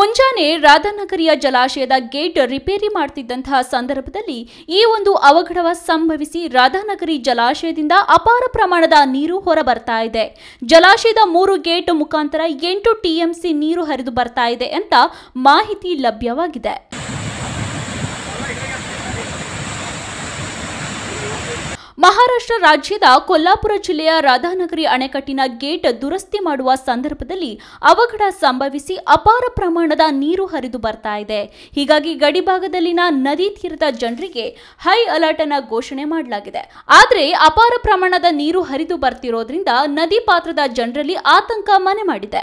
ಮುಂಜಾನೆ ರಾಧಾನಗರಿಯ ಜಲಾಶಯದ gate repair ಮಾಡುತ್ತಿದ್ದಂತಹ ಸಂದರ್ಭದಲ್ಲಿ ಈ ಒಂದು ಅವಘಡವ ಸಂಭವಿಸಿ ರಾಧಾನಗರಿ ಜಲಾಶಯದಿಂದ ಅಪಾರ ಪ್ರಮಾಣದ ನೀರು ಹೊರಬರ್ತಾ ಇದೆ ಜಲಾಶಯದ ಮೂರು ಗೇಟ್ ಮುಖಾಂತರ ಎಂಟು ಟಿಎಂಸಿ ನೀರು ಹರಿದು ಬರ್ತಾ ಇದೆ ಅಂತ ಮಾಹಿತಿ ಲಭ್ಯವಾಗಿದೆ ಮಹಾರಾಷ್ಟ್ರ ರಾಜ್ಯದ ಕೊಲ್ಲಾಪುರ ಜಿಲ್ಲೆಯ ರಾಧಾನಗರಿ ಅಣೆಕಟ್ಟಿನ ಗೇಟ್ ದುರಸ್ತಿ ಮಾಡುವ ಸಂದರ್ಭದಲ್ಲಿ ಅವಘಡ ಸಂಭವಿಸಿ ಅಪಾರ ಪ್ರಮಾಣದ ನೀರು ಹರಿದು ಬರ್ತಾ ಇದೆ ಹೀಗಾಗಿ ಗಡಿಭಾಗದಲ್ಲಿನ ನದಿ ತೀರದ ಜನರಿಗೆ ಹೈ ಅಲರ್ಟ್ ಅನ್ನು ಘೋಷಣೆ ಮಾಡಲಾಗಿದೆ ಆದರೆ ಅಪಾರ ಪ್ರಮಾಣದ ನೀರು ಹರಿದು ಬರ್ತಿರೋದ್ರಿಂದ ನದಿ ಪಾತ್ರದ ಜನರಲ್ಲಿ ಆತಂಕ ಮನೆ ಮಾಡಿದೆ